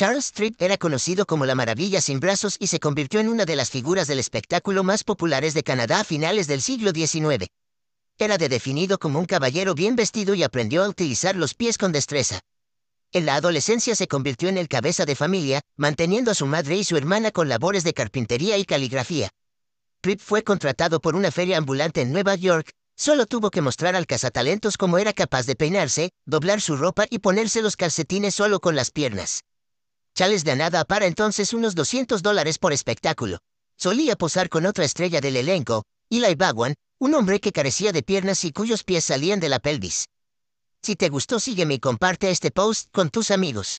Charles Tripp era conocido como la maravilla sin brazos y se convirtió en una de las figuras del espectáculo más populares de Canadá a finales del siglo XIX. Era de definido como un caballero bien vestido y aprendió a utilizar los pies con destreza. En la adolescencia se convirtió en el cabeza de familia, manteniendo a su madre y su hermana con labores de carpintería y caligrafía. Tripp fue contratado por una feria ambulante en Nueva York, Solo tuvo que mostrar al cazatalentos cómo era capaz de peinarse, doblar su ropa y ponerse los calcetines solo con las piernas. Chales de nada para entonces unos 200 dólares por espectáculo. Solía posar con otra estrella del elenco, Eli Bagwan, un hombre que carecía de piernas y cuyos pies salían de la pelvis. Si te gustó sígueme y comparte este post con tus amigos.